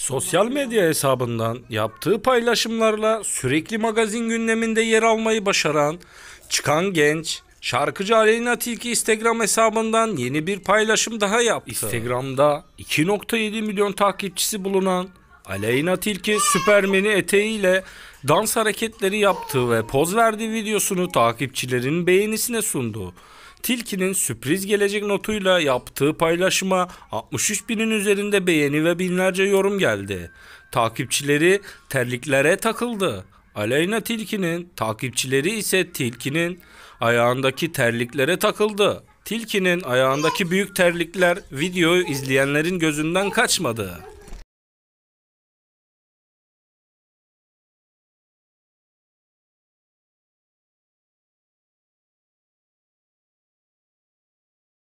Sosyal medya hesabından yaptığı paylaşımlarla sürekli magazin gündeminde yer almayı başaran çıkan genç Şarkıcı Aleyna Tilki Instagram hesabından yeni bir paylaşım daha yaptı. Instagram'da 2.7 milyon takipçisi bulunan Aleyna Tilki Süpermen'i eteğiyle dans hareketleri yaptığı ve poz verdiği videosunu takipçilerin beğenisine sundu. Tilki'nin sürpriz gelecek notuyla yaptığı paylaşıma 63 binin üzerinde beğeni ve binlerce yorum geldi. Takipçileri terliklere takıldı. Aleyna Tilki'nin takipçileri ise Tilki'nin ayağındaki terliklere takıldı. Tilki'nin ayağındaki büyük terlikler videoyu izleyenlerin gözünden kaçmadı.